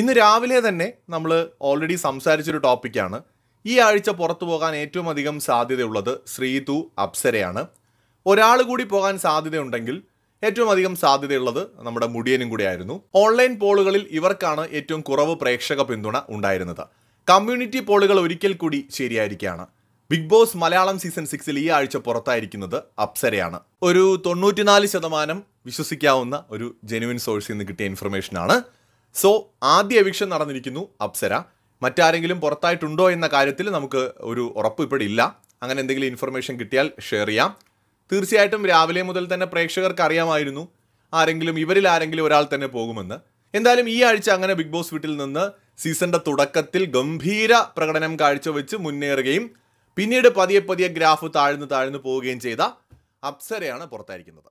ഇന്ന് രാവിലെ തന്നെ നമ്മൾ ഓൾറെഡി സംസാരിച്ചൊരു ടോപ്പിക്കാണ് ഈ ആഴ്ച പുറത്തു പോകാൻ ഏറ്റവും അധികം സാധ്യതയുള്ളത് ശ്രീതു അപ്സരയാണ് ഒരാൾ കൂടി പോകാൻ സാധ്യതയുണ്ടെങ്കിൽ ഏറ്റവും അധികം സാധ്യതയുള്ളത് നമ്മുടെ മുടിയനും ആയിരുന്നു ഓൺലൈൻ പോളുകളിൽ ഇവർക്കാണ് ഏറ്റവും കുറവ് പ്രേക്ഷക പിന്തുണ ഉണ്ടായിരുന്നത് കമ്മ്യൂണിറ്റി പോളുകൾ ഒരിക്കൽ കൂടി ശരിയായിരിക്കുകയാണ് ബിഗ് ബോസ് മലയാളം സീസൺ സിക്സിൽ ഈ ആഴ്ച പുറത്തായിരിക്കുന്നത് അപ്സരയാണ് ഒരു തൊണ്ണൂറ്റിനാല് ശതമാനം വിശ്വസിക്കാവുന്ന ഒരു ജെനുവിൻ സോഴ്സിൽ നിന്ന് കിട്ടിയ ഇൻഫർമേഷനാണ് സോ ആദ്യ എവിക്ഷൻ നടന്നിരിക്കുന്നു അപ്സര മറ്റാരെങ്കിലും പുറത്തായിട്ടുണ്ടോ എന്ന കാര്യത്തിൽ നമുക്ക് ഒരു ഉറപ്പ് ഇപ്പോൾ ഇല്ല അങ്ങനെ എന്തെങ്കിലും ഇൻഫർമേഷൻ കിട്ടിയാൽ ഷെയർ ചെയ്യാം തീർച്ചയായിട്ടും രാവിലെ മുതൽ തന്നെ പ്രേക്ഷകർക്ക് അറിയാമായിരുന്നു ആരെങ്കിലും ഇവരിൽ ആരെങ്കിലും ഒരാൾ തന്നെ പോകുമെന്ന് എന്തായാലും ഈ ആഴ്ച അങ്ങനെ ബിഗ് ബോസ് വീട്ടിൽ നിന്ന് സീസണിൻ്റെ തുടക്കത്തിൽ ഗംഭീര പ്രകടനം കാഴ്ചവെച്ച് മുന്നേറുകയും പിന്നീട് പതിയെ പതിയെ ഗ്രാഫ് താഴ്ന്നു താഴ്ന്നു പോവുകയും ചെയ്ത അപ്സരയാണ് പുറത്തായിരിക്കുന്നത്